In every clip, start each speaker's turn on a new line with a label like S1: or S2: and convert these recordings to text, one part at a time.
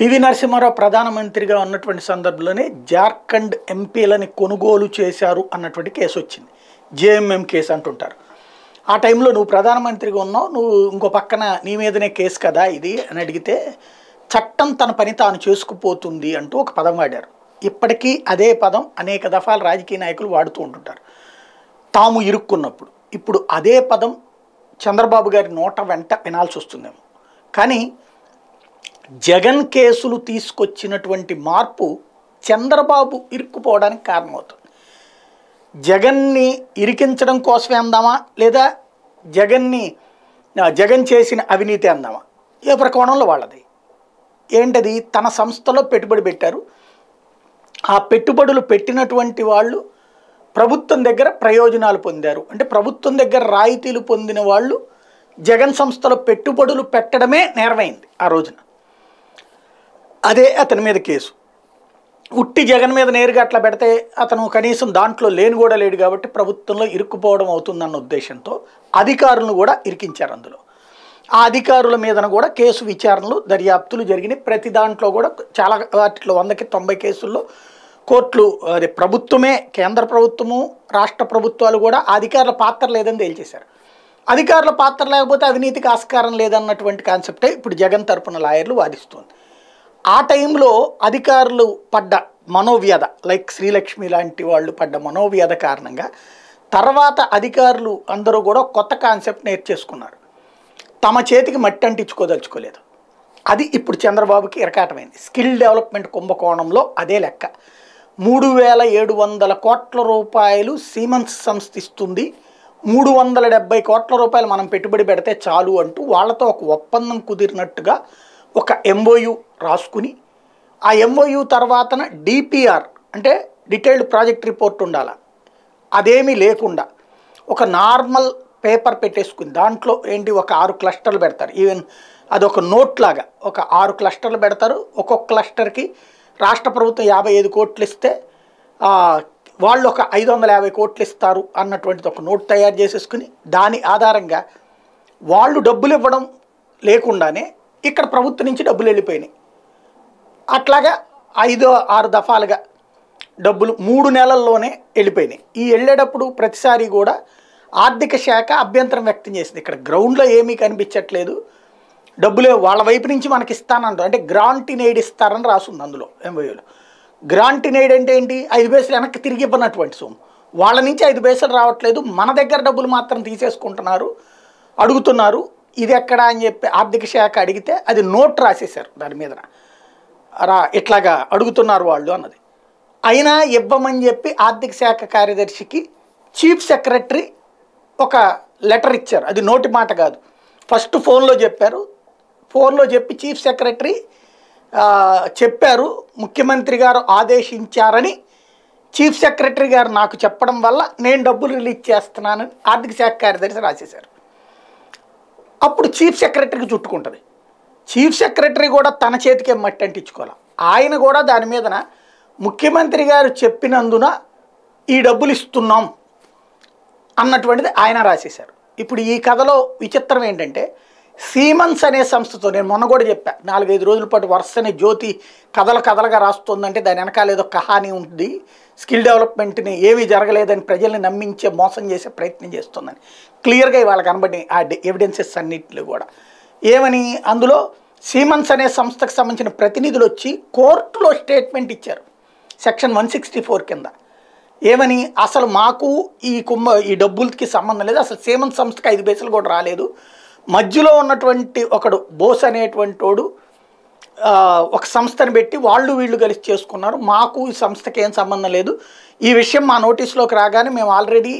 S1: PV Narasimha Rao ప్రధానమంత్రిగా ఉన్నటువంటి సందర్భంలోనే జార్ఖండ్ ఎంపీలని కొనుగోలు చేశారు అన్నటువంటి కేసు వచ్చింది జేఎంఎం కేసు అంటుంటారు ఆ టైంలో నువ్వు ప్రధానమంత్రిగా ఉన్నావు నువ్వు ఇంకో పక్కన నీ మీదనే కేసు కదా ఇది అని అడిగితే చట్టం తన పని తాను చేసుకుపోతుంది అంటూ ఒక పదం వాడారు ఇప్పటికీ అదే పదం అనేక దఫాలు రాజకీయ నాయకులు వాడుతూ ఉంటుంటారు తాము ఇరుక్కున్నప్పుడు ఇప్పుడు అదే పదం చంద్రబాబు గారి నోట వెంట వినాల్సి వస్తుందేమో కానీ జగన్ కేసులు తీసుకొచ్చినటువంటి మార్పు చంద్రబాబు ఇరుక్కుపోవడానికి కారణమవుతుంది జగన్ని ఇరికించడం కోసమే అందామా లేదా జగన్ని జగన్ చేసిన అవినీతి అందామా ఏ ప్రకోణంలో వాళ్ళది ఏంటది తన సంస్థలో పెట్టుబడి పెట్టారు ఆ పెట్టుబడులు పెట్టినటువంటి వాళ్ళు ప్రభుత్వం దగ్గర ప్రయోజనాలు పొందారు అంటే ప్రభుత్వం దగ్గర రాయితీలు పొందిన వాళ్ళు జగన్ సంస్థలో పెట్టుబడులు పెట్టడమే నేరమైంది ఆ రోజున అదే అతని మీద కేసు ఉట్టి జగన్ మీద నేరుగా అట్లా పెడితే అతను కనీసం దాంట్లో లేని కూడా లేడు కాబట్టి ప్రభుత్వంలో ఇరుక్కుపోవడం అవుతుందన్న ఉద్దేశంతో అధికారులను కూడా ఇరికించారు అందులో ఆ అధికారుల మీదన కూడా కేసు విచారణలు దర్యాప్తులు జరిగినాయి ప్రతి దాంట్లో కూడా చాలా వాటిలో వందకి తొంభై కేసుల్లో కోర్టులు అదే ప్రభుత్వమే కేంద్ర ప్రభుత్వము రాష్ట్ర ప్రభుత్వాలు కూడా అధికారుల పాత్ర లేదని తేల్చేశారు అధికారుల పాత్ర లేకపోతే అవినీతికి ఆస్కారం లేదన్నటువంటి కాన్సెప్టే ఇప్పుడు జగన్ తరపున లాయర్లు వాదిస్తుంది ఆ టైంలో అధికారులు పడ్డ మనోవ్యధ లైక్ శ్రీలక్ష్మి లాంటి వాళ్ళు పడ్డ మనోవ్యధ కారణంగా తర్వాత అధికారులు అందరూ కూడా కొత్త కాన్సెప్ట్ నేర్చేసుకున్నారు తమ చేతికి మట్టి అంటించుకోదలుచుకోలేదు అది ఇప్పుడు చంద్రబాబుకి ఇరకాటమైంది స్కిల్ డెవలప్మెంట్ కుంభకోణంలో అదే లెక్క మూడు వేల ఏడు వందల కోట్ల రూపాయలు సీమన్స్ సంస్థ ఇస్తుంది మూడు వందల డెబ్బై కోట్ల రూపాయలు మనం పెట్టుబడి పెడితే చాలు అంటూ వాళ్ళతో ఒక ఒప్పందం కుదిరినట్టుగా ఒక ఎంఓయూ రాసుకుని ఆ ఎంఓయూ తర్వాతన డిపిఆర్ అంటే డీటెయిల్డ్ ప్రాజెక్ట్ రిపోర్ట్ ఉండాలి అదేమీ లేకుండా ఒక నార్మల్ పేపర్ పెట్టేసుకుని దాంట్లో ఏంటి ఒక ఆరు క్లస్టర్లు పెడతారు ఈవెన్ అదొక నోట్ లాగా ఒక ఆరు క్లస్టర్లు పెడతారు ఒక్కొక్క క్లస్టర్కి రాష్ట్ర ప్రభుత్వం యాభై ఐదు కోట్లు ఇస్తే వాళ్ళు ఒక ఐదు వందల యాభై కోట్లు ఇస్తారు అన్నటువంటిది ఒక నోట్ తయారు చేసేసుకుని దాని ఆధారంగా వాళ్ళు డబ్బులు ఇవ్వడం లేకుండానే ఇక్కడ ప్రభుత్వం నుంచి డబ్బులు వెళ్ళిపోయినాయి అట్లాగా ఐదో ఆరు దఫాలుగా డబ్బులు మూడు నెలల్లోనే వెళ్ళిపోయినాయి ఈ వెళ్ళేటప్పుడు ప్రతిసారి కూడా ఆర్థిక శాఖ అభ్యంతరం వ్యక్తం చేసింది ఇక్కడ గ్రౌండ్లో ఏమీ కనిపించట్లేదు డబ్బులే వాళ్ళ వైపు నుంచి మనకి ఇస్తానంటారు అంటే గ్రాంటీ ఇన్ ఎయిడ్ ఇస్తారని రాసింది అందులో ఎంబైలో గ్రాంటీ ఇన్ ఎయిడ్ అంటే ఏంటి ఐదు పైసలు వెనక్కి తిరిగి ఇవ్వనటువంటి సోము వాళ్ళ నుంచి ఐదు పైసలు రావట్లేదు మన దగ్గర డబ్బులు మాత్రం తీసేసుకుంటున్నారు అడుగుతున్నారు ఇది ఎక్కడ అని చెప్పి ఆర్థిక శాఖ అడిగితే అది నోట్ రాసేశారు దాని మీద రా ఇట్లాగా అడుగుతున్నారు వాళ్ళు అన్నది అయినా ఇవ్వమని చెప్పి ఆర్థిక శాఖ కార్యదర్శికి చీఫ్ సెక్రటరీ ఒక లెటర్ ఇచ్చారు అది నోటి మాట కాదు ఫస్ట్ ఫోన్లో చెప్పారు ఫోన్లో చెప్పి చీఫ్ సెక్రటరీ చెప్పారు ముఖ్యమంత్రి గారు ఆదేశించారని చీఫ్ సెక్రటరీ గారు నాకు చెప్పడం వల్ల నేను డబ్బులు రిలీజ్ చేస్తున్నానని ఆర్థిక శాఖ కార్యదర్శి రాసేశారు అప్పుడు చీఫ్ సెక్రటరీకి చుట్టుకుంటుంది చీఫ్ సెక్రటరీ కూడా తన చేతికే మట్టి అంటించుకోవాలి ఆయన కూడా దాని మీదన ముఖ్యమంత్రి గారు చెప్పినందున ఈ డబ్బులు ఇస్తున్నాం అన్నటువంటిది ఆయన రాసేశారు ఇప్పుడు ఈ కథలో విచిత్రం ఏంటంటే సీమన్స్ అనే సంస్థతో నేను మొన్న కూడా చెప్పా నాలుగైదు రోజుల పాటు వరుసనే జ్యోతి కథల కథలుగా రాస్తుందంటే దాని వెనకాల ఏదో కహాని ఉంటుంది స్కిల్ డెవలప్మెంట్ని ఏమీ జరగలేదని ప్రజల్ని నమ్మించే మోసం చేసే ప్రయత్నం చేస్తుందని క్లియర్గా ఇవాళ కనబడి ఆ ఎవిడెన్సెస్ అన్నింటిలో కూడా ఏమని అందులో సీమన్స్ అనే సంస్థకు సంబంధించిన ప్రతినిధులు వచ్చి కోర్టులో స్టేట్మెంట్ ఇచ్చారు సెక్షన్ వన్ సిక్స్టీ ఫోర్ కింద ఏమని అసలు మాకు ఈ కుంభ ఈ డబ్బులకి సంబంధం లేదు అసలు సీమన్స్ సంస్థకి ఐదు పైసలు కూడా రాలేదు మధ్యలో ఉన్నటువంటి ఒకడు బోస్ అనేటువంటి వాడు ఒక సంస్థను పెట్టి వాళ్ళు వీళ్ళు కలిసి చేసుకున్నారు మాకు ఈ సంస్థకి ఏం సంబంధం లేదు ఈ విషయం మా నోటీస్లోకి రాగానే మేము ఆల్రెడీ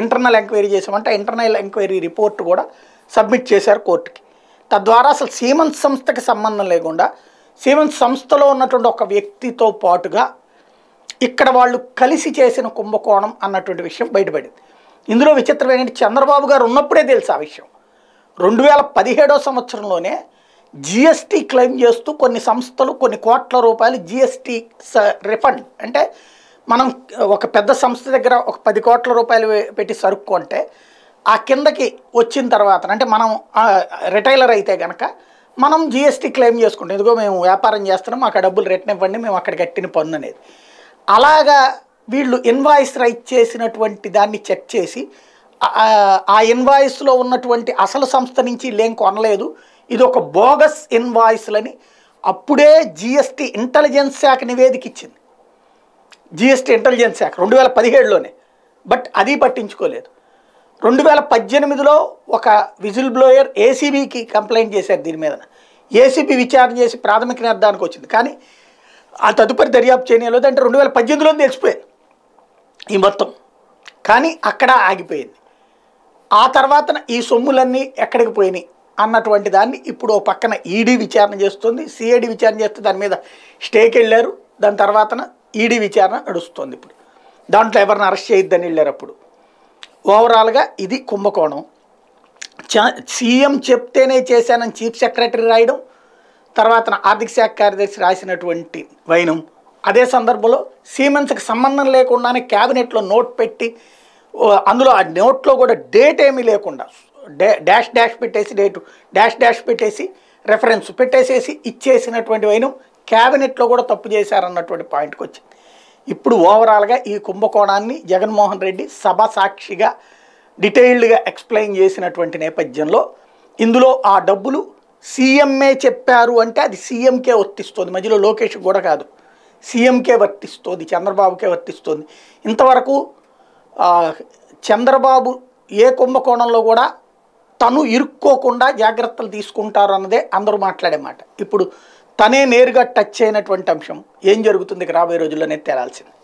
S1: ఇంటర్నల్ ఎంక్వైరీ చేసామంటే ఇంటర్నల్ ఎంక్వైరీ రిపోర్ట్ కూడా సబ్మిట్ చేశారు కోర్టుకి తద్వారా అసలు సీమంత్ సంస్థకి సంబంధం లేకుండా సీమంత్ సంస్థలో ఉన్నటువంటి ఒక వ్యక్తితో పాటుగా ఇక్కడ వాళ్ళు కలిసి చేసిన కుంభకోణం అన్నటువంటి విషయం బయటపడింది ఇందులో విచిత్రమైన చంద్రబాబు గారు ఉన్నప్పుడే తెలుసు ఆ విషయం రెండు వేల పదిహేడో సంవత్సరంలోనే జిఎస్టీ క్లెయిమ్ చేస్తూ కొన్ని సంస్థలు కొన్ని కోట్ల రూపాయలు జిఎస్టీ రిఫండ్ అంటే మనం ఒక పెద్ద సంస్థ దగ్గర ఒక పది కోట్ల రూపాయలు పెట్టి సరుక్కు అంటే ఆ కిందకి వచ్చిన తర్వాత అంటే మనం రిటైలర్ అయితే కనుక మనం జిఎస్టీ క్లెయిమ్ చేసుకుంటాం ఎందుకో మేము వ్యాపారం చేస్తున్నాం అక్కడ డబ్బులు రిటర్న్ ఇవ్వండి మేము అక్కడ కట్టిన పన్ను అనేది అలాగా వీళ్ళు ఇన్వాయిస్ రైట్ చేసినటువంటి దాన్ని చెక్ చేసి ఆ ఇన్వాయిస్లో ఉన్నటువంటి అసలు సంస్థ నుంచి లేం కొనలేదు ఇది ఒక బోగస్ ఇన్వాయిస్లని అప్పుడే జిఎస్టీ ఇంటెలిజెన్స్ శాఖ నివేదిక ఇచ్చింది జిఎస్టీ ఇంటెలిజెన్స్ శాఖ రెండు వేల పదిహేడులోనే బట్ అది పట్టించుకోలేదు రెండు వేల పద్దెనిమిదిలో ఒక విజిల్ బ్లోయర్ ఏసీబీకి కంప్లైంట్ చేశారు దీని మీద ఏసీబీ విచారణ చేసి ప్రాథమిక నిర్ధారణకు వచ్చింది కానీ ఆ తదుపరి దర్యాప్తు చేయలేదు అంటే రెండు వేల పద్దెనిమిదిలో తెలిసిపోయింది ఈ మొత్తం కానీ అక్కడ ఆగిపోయింది ఆ తర్వాత ఈ సొమ్ములన్నీ ఎక్కడికి పోయినాయి అన్నటువంటి దాన్ని ఇప్పుడు ఓ పక్కన ఈడీ విచారణ చేస్తుంది సిఐడి విచారణ చేస్తే దాని మీద స్టేకి వెళ్ళారు దాని తర్వాతన ఈడీ విచారణ నడుస్తుంది ఇప్పుడు దాంట్లో ఎవరిని అరెస్ట్ చేయొద్దని వెళ్ళారు అప్పుడు ఓవరాల్గా ఇది కుంభకోణం సీఎం చెప్తేనే చేశానని చీఫ్ సెక్రటరీ రాయడం తర్వాత ఆర్థిక శాఖ కార్యదర్శి రాసినటువంటి వైనం అదే సందర్భంలో సీమెన్స్కి సంబంధం లేకుండానే క్యాబినెట్లో నోట్ పెట్టి అందులో ఆ నోట్లో కూడా డేట్ ఏమీ లేకుండా డాష్ డాష్ పెట్టేసి డేటు డాష్ డాష్ పెట్టేసి రెఫరెన్స్ పెట్టేసేసి ఇచ్చేసినటువంటి వైనం క్యాబినెట్లో కూడా తప్పు చేశారన్నటువంటి పాయింట్కి వచ్చింది ఇప్పుడు ఓవరాల్గా ఈ కుంభకోణాన్ని జగన్మోహన్ రెడ్డి సభ సాక్షిగా డీటెయిల్డ్గా ఎక్స్ప్లెయిన్ చేసినటువంటి నేపథ్యంలో ఇందులో ఆ డబ్బులు సీఎంఏ చెప్పారు అంటే అది సీఎంకే వర్తిస్తుంది మధ్యలో లోకేష్ కూడా కాదు సీఎంకే వర్తిస్తుంది చంద్రబాబుకే వర్తిస్తుంది ఇంతవరకు చంద్రబాబు ఏ కుంభకోణంలో కూడా తను ఇరుక్కోకుండా జాగ్రత్తలు తీసుకుంటారు అన్నదే అందరూ మాట్లాడే మాట ఇప్పుడు తనే నేరుగా టచ్ అయినటువంటి అంశం ఏం జరుగుతుంది రాబోయే రోజుల్లోనే తేలాల్సింది